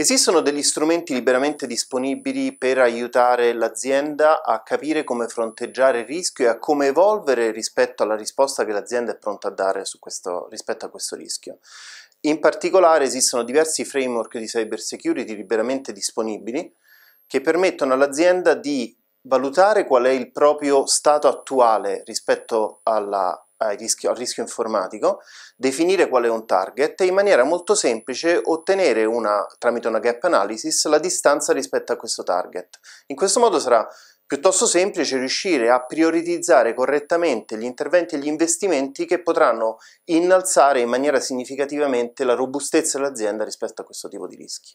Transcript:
Esistono degli strumenti liberamente disponibili per aiutare l'azienda a capire come fronteggiare il rischio e a come evolvere rispetto alla risposta che l'azienda è pronta a dare questo, rispetto a questo rischio. In particolare esistono diversi framework di cybersecurity liberamente disponibili che permettono all'azienda di valutare qual è il proprio stato attuale rispetto alla eh, rischio, al rischio informatico, definire qual è un target e in maniera molto semplice ottenere una, tramite una gap analysis la distanza rispetto a questo target. In questo modo sarà piuttosto semplice riuscire a prioritizzare correttamente gli interventi e gli investimenti che potranno innalzare in maniera significativamente la robustezza dell'azienda rispetto a questo tipo di rischi.